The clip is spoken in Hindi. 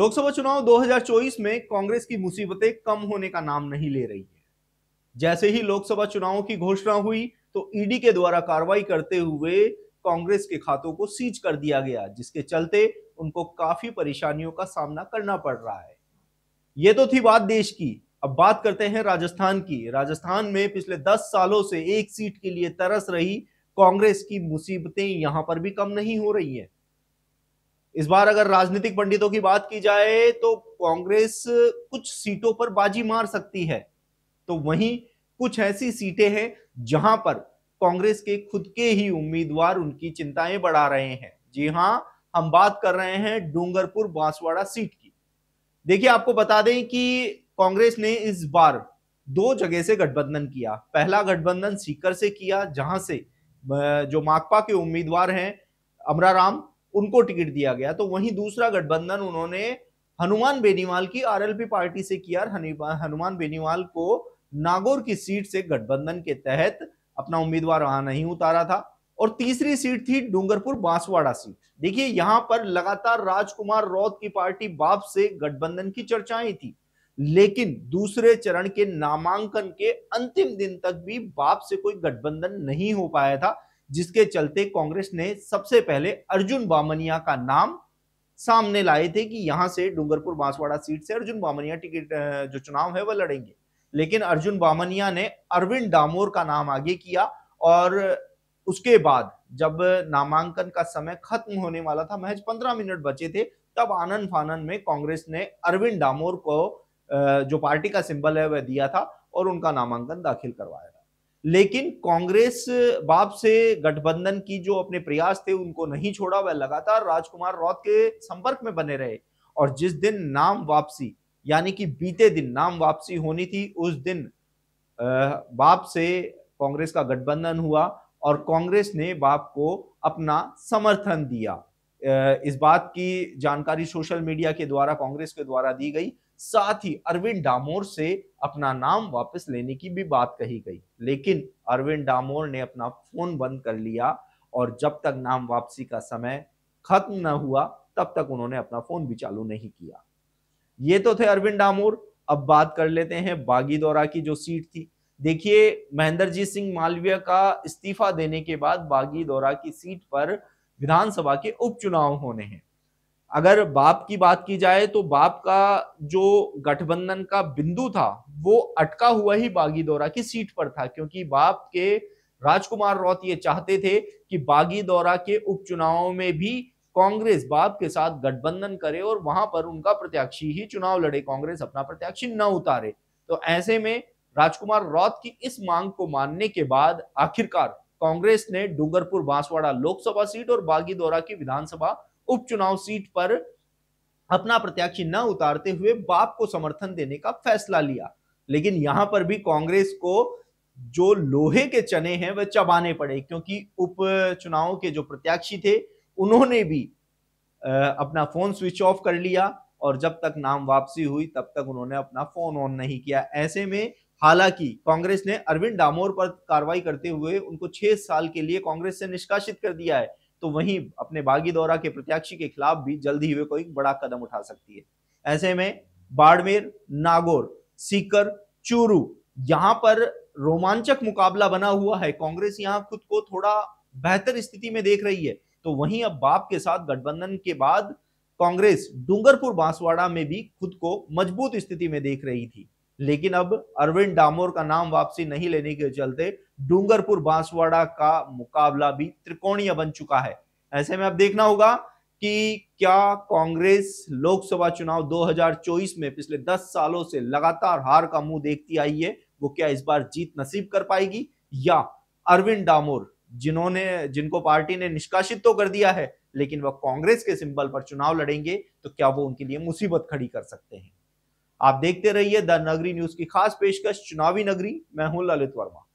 लोकसभा चुनाव 2024 में कांग्रेस की मुसीबतें कम होने का नाम नहीं ले रही है जैसे ही लोकसभा चुनाव की घोषणा हुई तो ईडी के द्वारा कार्रवाई करते हुए कांग्रेस के खातों को सीज कर दिया गया जिसके चलते उनको काफी परेशानियों का सामना करना पड़ रहा है ये तो थी बात देश की अब बात करते हैं राजस्थान की राजस्थान में पिछले दस सालों से एक सीट के लिए तरस रही कांग्रेस की मुसीबतें यहां पर भी कम नहीं हो रही हैं इस बार अगर राजनीतिक पंडितों की बात की जाए तो कांग्रेस कुछ सीटों पर बाजी मार सकती है तो वहीं कुछ ऐसी सीटें हैं जहां पर कांग्रेस के खुद के ही उम्मीदवार उनकी चिंताएं बढ़ा रहे हैं जी हां हम बात कर रहे हैं डूंगरपुर बांसवाड़ा सीट की देखिए आपको बता दें कि कांग्रेस ने इस बार दो जगह से गठबंधन किया पहला गठबंधन सीकर से किया जहां से जो माकपा के उम्मीदवार हैं अमरा राम उनको टिकट दिया गया तो वहीं दूसरा गठबंधन उन्होंने हनुमान बेनीवाल की आरएलपी पार्टी से किया हनुमान बेनीवाल को नागौर की सीट से गठबंधन के तहत अपना उम्मीदवार वहां नहीं उतारा था और तीसरी सीट थी डूंगरपुर बांसवाड़ा सीट देखिए यहां पर लगातार राजकुमार रौत की पार्टी बाप से गठबंधन की चर्चाएं थी लेकिन दूसरे चरण के नामांकन के अंतिम दिन तक भी बाप से कोई गठबंधन नहीं हो पाया था जिसके चलते कांग्रेस ने सबसे पहले अर्जुन बामनिया का नाम सामने लाए थे कि यहां से डूंगरपुर बांसवाड़ा सीट से अर्जुन बामनिया टिकट जो चुनाव है वह लड़ेंगे लेकिन अर्जुन बामनिया ने अरविंद डामोर का नाम आगे किया और उसके बाद जब नामांकन का समय खत्म होने वाला था महज पंद्रह मिनट बचे थे तब आनंद फानन में कांग्रेस ने अरविंद डामोर को जो पार्टी का सिंबल है वह दिया था और उनका नामांकन दाखिल करवाया लेकिन कांग्रेस बाप से गठबंधन की जो अपने प्रयास थे उनको नहीं छोड़ा वह लगातार राजकुमार रौत के संपर्क में बने रहे और जिस दिन नाम वापसी यानी कि बीते दिन नाम वापसी होनी थी उस दिन बाप से कांग्रेस का गठबंधन हुआ और कांग्रेस ने बाप को अपना समर्थन दिया इस बात की जानकारी सोशल मीडिया के द्वारा कांग्रेस के द्वारा दी गई साथ ही अरविंद डामोर से अपना नाम वापस लेने की भी बात कही गई लेकिन अरविंद डामोर ने अपना फोन बंद कर लिया और जब तक नाम वापसी का समय खत्म न हुआ तब तक उन्होंने अपना फोन भी चालू नहीं किया ये तो थे अरविंद डामोर अब बात कर लेते हैं बागी दौरा की जो सीट थी देखिए महेंद्रजीत सिंह मालवीय का इस्तीफा देने के बाद बागी दौरा की सीट पर विधानसभा के उपचुनाव होने हैं अगर बाप की बात की जाए तो बाप का जो गठबंधन का बिंदु था वो अटका हुआ ही बागीदौरा की सीट पर था क्योंकि बाप के राजकुमार रौत ये चाहते थे कि बागीदौरा के उपचुनाव में भी कांग्रेस बाप के साथ गठबंधन करे और वहां पर उनका प्रत्याशी ही चुनाव लड़े कांग्रेस अपना प्रत्याशी न उतारे तो ऐसे में राजकुमार रौत की इस मांग को मानने के बाद आखिरकार कांग्रेस ने डूंगरपुर बांसवाड़ा लोकसभा सीट और बागीदौरा की विधानसभा उपचुनाव सीट पर अपना प्रत्याशी न उतारते हुए बाप को समर्थन देने का फैसला लिया लेकिन यहां पर भी कांग्रेस को जो लोहे के चने हैं वह चबाने पड़े क्योंकि उपचुनाव के जो प्रत्याशी थे उन्होंने भी अपना फोन स्विच ऑफ कर लिया और जब तक नाम वापसी हुई तब तक उन्होंने अपना फोन ऑन नहीं किया ऐसे में हालांकि कांग्रेस ने अरविंद डामोर पर कार्रवाई करते हुए उनको छह साल के लिए कांग्रेस से निष्कासित कर दिया है तो वहीं अपने बागी दौरा के प्रत्याशी के खिलाफ भी जल्द ही वे कोई बड़ा कदम उठा सकती है ऐसे में बाड़मेर नागौर सीकर चूरू यहां पर रोमांचक मुकाबला बना हुआ है कांग्रेस यहां खुद को थोड़ा बेहतर स्थिति में देख रही है तो वहीं अब बाप के साथ गठबंधन के बाद कांग्रेस डूंगरपुर बांसवाड़ा में भी खुद को मजबूत स्थिति में देख रही थी लेकिन अब अरविंद डामोर का नाम वापसी नहीं लेने के चलते डूंगरपुर बांसवाड़ा का मुकाबला भी त्रिकोणीय बन चुका है ऐसे में अब देखना होगा कि क्या कांग्रेस लोकसभा चुनाव 2024 में पिछले 10 सालों से लगातार हार का मुंह देखती आई है वो क्या इस बार जीत नसीब कर पाएगी या अरविंद डामोर जिन्होंने जिनको पार्टी ने निष्कासित तो कर दिया है लेकिन वह कांग्रेस के सिंबल पर चुनाव लड़ेंगे तो क्या वो उनके लिए मुसीबत खड़ी कर सकते हैं आप देखते रहिए द नगरी न्यूज की खास पेशकश चुनावी नगरी मैं हूं ललित वर्मा